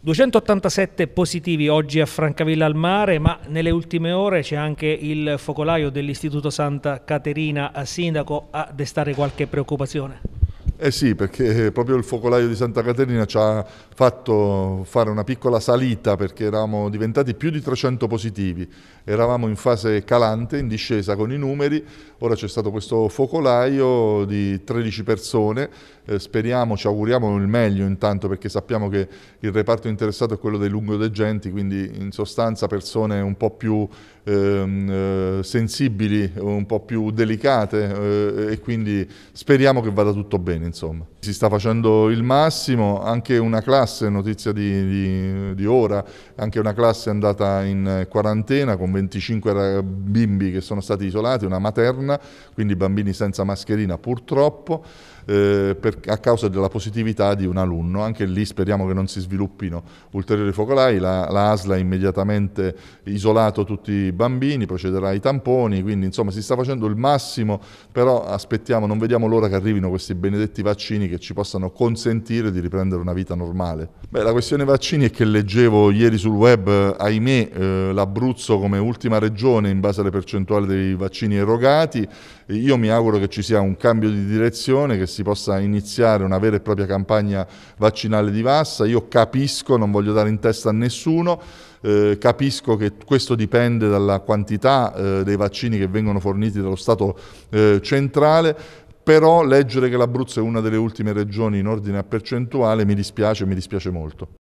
287 positivi oggi a Francavilla al Mare, ma nelle ultime ore c'è anche il focolaio dell'Istituto Santa Caterina a Sindaco a destare qualche preoccupazione. Eh sì, perché proprio il focolaio di Santa Caterina ci ha fatto fare una piccola salita perché eravamo diventati più di 300 positivi, eravamo in fase calante, in discesa con i numeri, ora c'è stato questo focolaio di 13 persone, eh, speriamo, ci auguriamo il meglio intanto perché sappiamo che il reparto interessato è quello dei lungodegenti, quindi in sostanza persone un po' più ehm, eh, sensibili, un po' più delicate eh, e quindi speriamo che vada tutto bene insomma. Si sta facendo il massimo, anche una classe, notizia di, di, di ora, anche una classe è andata in quarantena con 25 bimbi che sono stati isolati, una materna, quindi bambini senza mascherina purtroppo, eh, per, a causa della positività di un alunno. Anche lì speriamo che non si sviluppino ulteriori focolai, la, la ASLA ha immediatamente isolato tutti i bambini, procederà ai tamponi, quindi insomma si sta facendo il massimo, però aspettiamo, non vediamo l'ora che arrivino questi benedetti certi vaccini che ci possano consentire di riprendere una vita normale. Beh, la questione vaccini è che leggevo ieri sul web, ahimè, eh, l'Abruzzo come ultima regione in base alle percentuali dei vaccini erogati. Io mi auguro che ci sia un cambio di direzione, che si possa iniziare una vera e propria campagna vaccinale di massa. Io capisco, non voglio dare in testa a nessuno, eh, capisco che questo dipende dalla quantità eh, dei vaccini che vengono forniti dallo Stato eh, centrale, però leggere che l'Abruzzo è una delle ultime regioni in ordine a percentuale mi dispiace, mi dispiace molto.